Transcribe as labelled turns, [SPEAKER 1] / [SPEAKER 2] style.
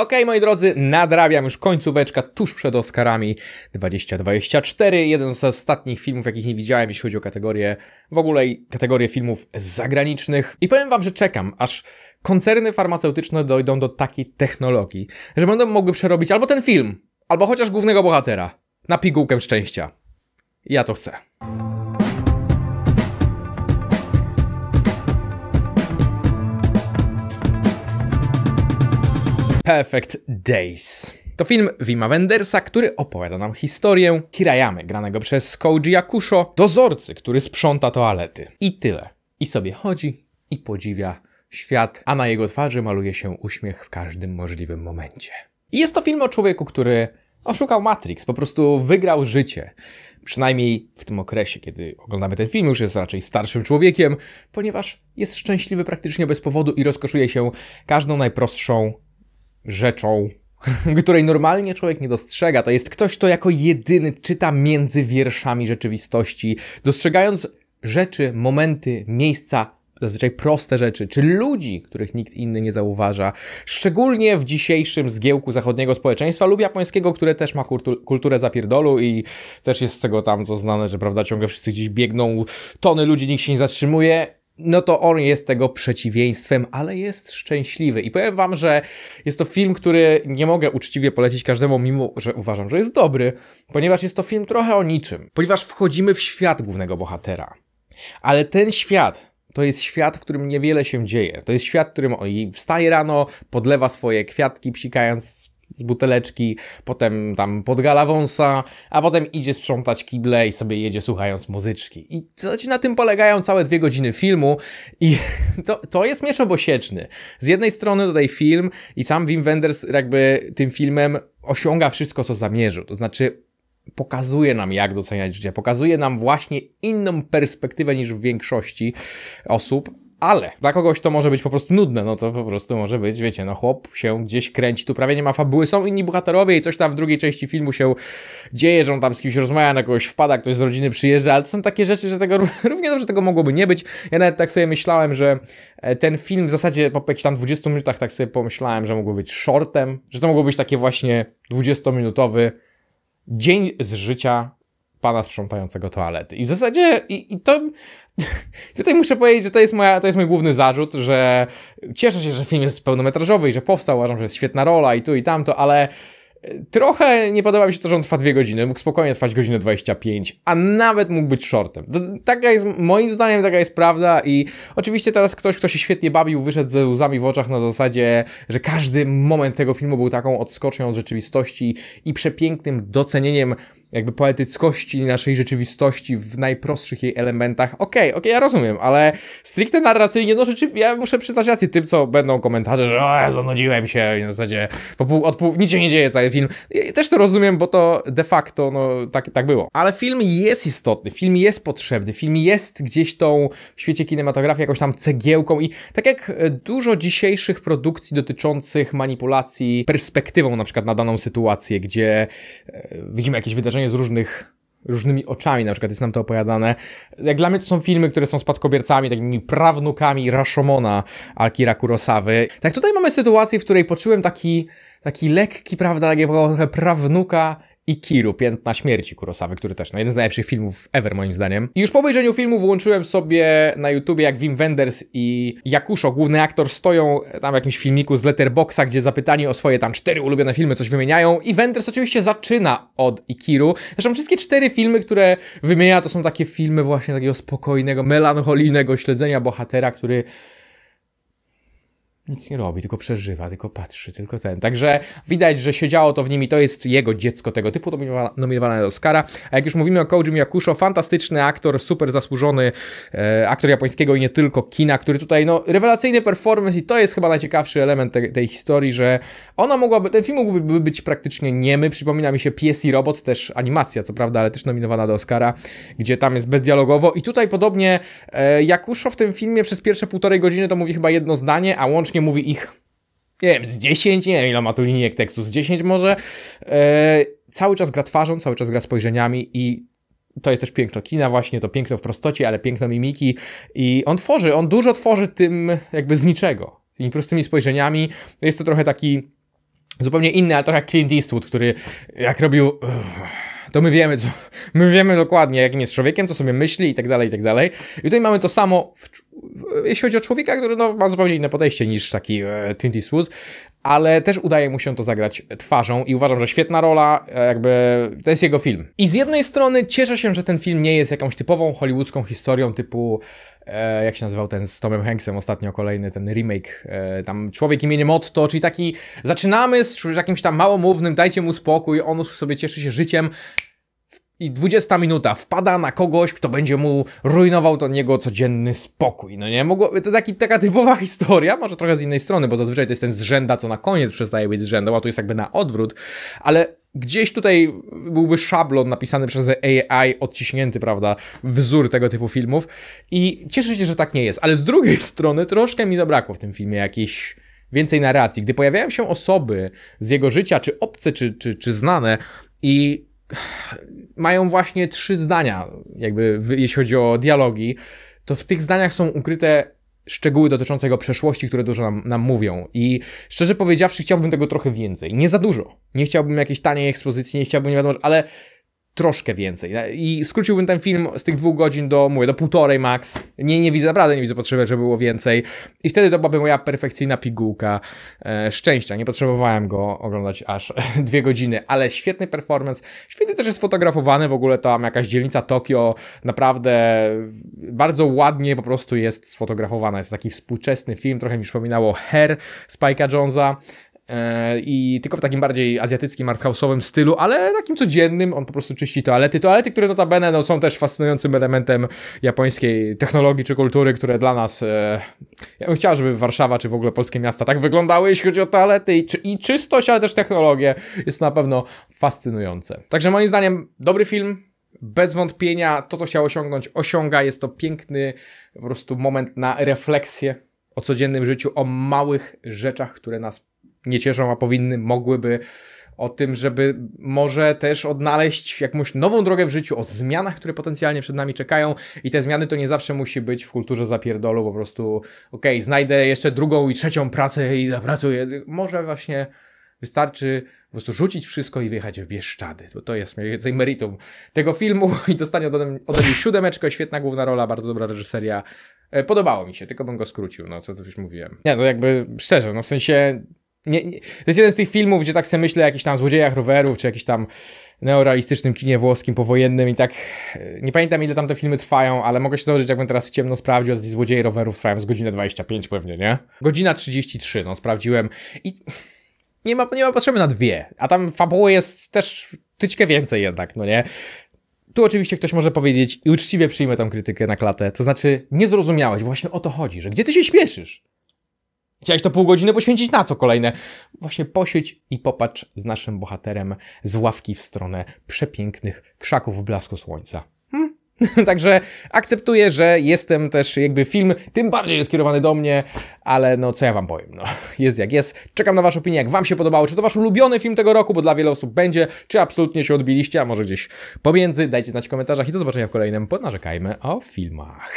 [SPEAKER 1] Ok, moi drodzy, nadrabiam już końcóweczka tuż przed Oscarami 2024. Jeden z ostatnich filmów, jakich nie widziałem, jeśli chodzi o kategorię, w ogóle kategorię filmów zagranicznych. I powiem wam, że czekam, aż koncerny farmaceutyczne dojdą do takiej technologii, że będą mogły przerobić albo ten film, albo chociaż głównego bohatera na pigułkę szczęścia. Ja to chcę. Perfect Days. To film Wima Wendersa, który opowiada nam historię Hirayamy, granego przez Koji Yakusho, dozorcy, który sprząta toalety. I tyle. I sobie chodzi i podziwia świat, a na jego twarzy maluje się uśmiech w każdym możliwym momencie. I jest to film o człowieku, który oszukał Matrix, po prostu wygrał życie. Przynajmniej w tym okresie, kiedy oglądamy ten film, już jest raczej starszym człowiekiem, ponieważ jest szczęśliwy praktycznie bez powodu i rozkoszuje się każdą najprostszą rzeczą, której normalnie człowiek nie dostrzega. To jest ktoś, kto jako jedyny czyta między wierszami rzeczywistości, dostrzegając rzeczy, momenty, miejsca, zazwyczaj proste rzeczy, czy ludzi, których nikt inny nie zauważa. Szczególnie w dzisiejszym zgiełku zachodniego społeczeństwa lub japońskiego, które też ma kulturę zapierdolu i też jest z tego tam to znane, że prawda, ciągle wszyscy gdzieś biegną, tony ludzi, nikt się nie zatrzymuje no to on jest tego przeciwieństwem, ale jest szczęśliwy. I powiem wam, że jest to film, który nie mogę uczciwie polecić każdemu, mimo że uważam, że jest dobry, ponieważ jest to film trochę o niczym, ponieważ wchodzimy w świat głównego bohatera. Ale ten świat to jest świat, w którym niewiele się dzieje. To jest świat, w którym on wstaje rano, podlewa swoje kwiatki, psikając z buteleczki, potem tam pod wąsa, a potem idzie sprzątać kible i sobie jedzie słuchając muzyczki. I znaczy na tym polegają całe dwie godziny filmu i to, to jest miecz obosieczny. Z jednej strony tutaj film i sam Wim Wenders jakby tym filmem osiąga wszystko, co zamierzył. To znaczy pokazuje nam, jak doceniać życie, pokazuje nam właśnie inną perspektywę niż w większości osób ale dla kogoś to może być po prostu nudne, no to po prostu może być, wiecie, no chłop się gdzieś kręci, tu prawie nie ma fabuły, są inni bohaterowie i coś tam w drugiej części filmu się dzieje, że on tam z kimś rozmawia, na kogoś wpada, ktoś z rodziny przyjeżdża, ale to są takie rzeczy, że tego równie dobrze tego mogłoby nie być. Ja nawet tak sobie myślałem, że e, ten film w zasadzie po jakichś tam 20 minutach tak sobie pomyślałem, że mógłby być shortem, że to mogło być takie właśnie 20-minutowy dzień z życia pana sprzątającego toalety. I w zasadzie i, i to tutaj muszę powiedzieć, że to jest, moja, to jest mój główny zarzut, że cieszę się, że film jest pełnometrażowy i że powstał, uważam, że jest świetna rola i tu i tamto, ale e, Trochę nie podoba mi się to, że on trwa dwie godziny, mógł spokojnie trwać godzinę 25, a nawet mógł być shortem. To, taka jest, moim zdaniem, taka jest prawda i oczywiście teraz ktoś, kto się świetnie bawił, wyszedł ze łzami w oczach na zasadzie, że każdy moment tego filmu był taką odskocznią od rzeczywistości i przepięknym docenieniem jakby poetyckości naszej rzeczywistości w najprostszych jej elementach. Okej, okay, okej, okay, ja rozumiem, ale stricte narracyjnie, no rzeczywiście, ja muszę przyznać rację tym, co będą komentarze, że o, ja zanudziłem się i zasadzie po pół, od pół, nic się nie dzieje cały film. Ja też to rozumiem, bo to de facto, no tak, tak było. Ale film jest istotny, film jest potrzebny, film jest gdzieś tą w świecie kinematografii jakąś tam cegiełką i tak jak dużo dzisiejszych produkcji dotyczących manipulacji perspektywą na przykład na daną sytuację, gdzie e, widzimy jakieś wydarzenie wrażenie z różnych różnymi oczami, na przykład jest nam to opowiadane. Jak dla mnie to są filmy, które są spadkobiercami, takimi prawnukami Rashomona Akira Kurosawy. Tak tutaj mamy sytuację, w której poczułem taki, taki lekki, prawda, takiego trochę prawnuka Ikiru, Piętna Śmierci Kurosawy, który też, no jeden z najlepszych filmów ever moim zdaniem. I już po obejrzeniu filmu włączyłem sobie na YouTubie, jak Wim Wenders i Jakuszo, główny aktor, stoją tam w jakimś filmiku z Letterboxa, gdzie zapytani o swoje tam cztery ulubione filmy coś wymieniają i Wenders oczywiście zaczyna od Ikiru. Zresztą wszystkie cztery filmy, które wymienia, to są takie filmy właśnie takiego spokojnego, melancholijnego śledzenia bohatera, który nic nie robi, tylko przeżywa, tylko patrzy, tylko ten. Także widać, że siedziało to w nim i to jest jego dziecko tego typu, nominowane do Oscara. A jak już mówimy o Kojim Jakuszo fantastyczny aktor, super zasłużony e, aktor japońskiego i nie tylko kina, który tutaj, no, rewelacyjny performance i to jest chyba najciekawszy element te, tej historii, że ona mogłaby, ten film mógłby być praktycznie niemy. Przypomina mi się Pies i Robot, też animacja, co prawda, ale też nominowana do Oscara, gdzie tam jest bezdialogowo i tutaj podobnie e, Jakuszo w tym filmie przez pierwsze półtorej godziny to mówi chyba jedno zdanie, a łącznie mówi ich, nie wiem, z 10, nie wiem ile ma tu linijek tekstu, z 10 może. E, cały czas gra twarzą, cały czas gra spojrzeniami i to jest też piękno kina właśnie, to piękno w prostocie, ale piękno mimiki i on tworzy, on dużo tworzy tym jakby z niczego, tymi prostymi spojrzeniami. Jest to trochę taki zupełnie inny, ale trochę Clint Eastwood, który jak robił... Uff, to my wiemy, co, my wiemy dokładnie, jakim jest człowiekiem, co sobie myśli i tak dalej, i tak dalej. I tutaj mamy to samo, w, w, jeśli chodzi o człowieka, który no, ma zupełnie inne podejście niż taki e, Clint ale też udaje mu się to zagrać twarzą i uważam, że świetna rola, e, jakby to jest jego film. I z jednej strony cieszę się, że ten film nie jest jakąś typową hollywoodzką historią typu e, jak się nazywał ten z Tomem Hanksem ostatnio kolejny, ten remake, e, tam Człowiek imieniem Otto, czyli taki zaczynamy z jakimś tam małomównym, dajcie mu spokój, on sobie cieszy się życiem, i 20 minuta wpada na kogoś, kto będzie mu rujnował to jego codzienny spokój. No nie, mogło, to taki, taka typowa historia, może trochę z innej strony, bo zazwyczaj to jest ten z rzęda, co na koniec przestaje być zrzędą, a tu jest jakby na odwrót, ale gdzieś tutaj byłby szablon napisany przez AI, odciśnięty, prawda, wzór tego typu filmów i cieszę się, że tak nie jest, ale z drugiej strony troszkę mi zabrakło w tym filmie jakiejś więcej narracji. Gdy pojawiają się osoby z jego życia, czy obce, czy, czy, czy znane i mają właśnie trzy zdania, jakby jeśli chodzi o dialogi, to w tych zdaniach są ukryte szczegóły dotyczące jego przeszłości, które dużo nam, nam, mówią. I szczerze powiedziawszy, chciałbym tego trochę więcej. Nie za dużo. Nie chciałbym jakiejś taniej ekspozycji, nie chciałbym nie wiadomo, ale troszkę więcej. I skróciłbym ten film z tych dwóch godzin do, mówię, do półtorej max. Nie, nie widzę, naprawdę nie widzę potrzeby, żeby było więcej. I wtedy to byłaby moja perfekcyjna pigułka e, szczęścia. Nie potrzebowałem go oglądać aż dwie godziny, ale świetny performance. Świetnie też jest fotografowany, w ogóle tam jakaś dzielnica Tokio naprawdę bardzo ładnie po prostu jest sfotografowana. Jest taki współczesny film, trochę mi przypominało Hair Spike'a Jonesa. E, I tylko w takim bardziej azjatyckim, arthouse'owym stylu, ale takim codziennym, on po prostu czyści toalety. Toalety, które notabene no, są też fascynującym elementem japońskiej technologii czy kultury, które dla nas... E, ja bym chciał, żeby Warszawa czy w ogóle polskie miasta tak wyglądały, jeśli chodzi o toalety i, i czystość, ale też technologię. Jest na pewno fascynujące. Także moim zdaniem dobry film, bez wątpienia to, co chciał osiągnąć, osiąga. Jest to piękny po prostu moment na refleksję o codziennym życiu, o małych rzeczach, które nas nie cieszą, a powinny, mogłyby o tym, żeby może też odnaleźć jakąś nową drogę w życiu, o zmianach, które potencjalnie przed nami czekają i te zmiany to nie zawsze musi być w kulturze zapierdolu, po prostu okej, okay, znajdę jeszcze drugą i trzecią pracę i zapracuję. Może właśnie wystarczy po prostu rzucić wszystko i wyjechać w Bieszczady, bo to jest mniej więcej meritum tego filmu i dostanie ode, ode mnie świetna główna rola, bardzo dobra reżyseria. E, podobało mi się, tylko bym go skrócił, no co to już mówiłem. Nie, to no jakby szczerze, no w sensie nie, nie, to jest jeden z tych filmów, gdzie tak sobie myślę o jakichś tam złodziejach rowerów, czy jakiś tam neorealistycznym kinie włoskim, powojennym i tak, e, nie pamiętam ile tam te filmy trwają, ale mogę się założyć, jakbym teraz w ciemno sprawdził, a złodzieje rowerów trwają z godziny 25 pewnie, nie? Godzina 33, no sprawdziłem i nie ma, nie ma potrzeby na dwie, a tam fabuły jest też tyćkę więcej jednak, no nie? Tu oczywiście ktoś może powiedzieć i uczciwie przyjmę tą krytykę na klatę, to znaczy nie zrozumiałeś, bo właśnie o to chodzi, że gdzie ty się śpieszysz? Chciałeś to pół godziny poświęcić na co kolejne? Właśnie posiedź i popatrz z naszym bohaterem z ławki w stronę przepięknych krzaków w blasku słońca. Hmm? Także akceptuję, że jestem też jakby film, tym bardziej jest skierowany do mnie, ale no co ja wam powiem, no jest jak jest. Czekam na waszą opinię, jak wam się podobało, czy to wasz ulubiony film tego roku, bo dla wielu osób będzie, czy absolutnie się odbiliście, a może gdzieś pomiędzy, dajcie znać w komentarzach i do zobaczenia w kolejnym Ponarzekajmy o filmach.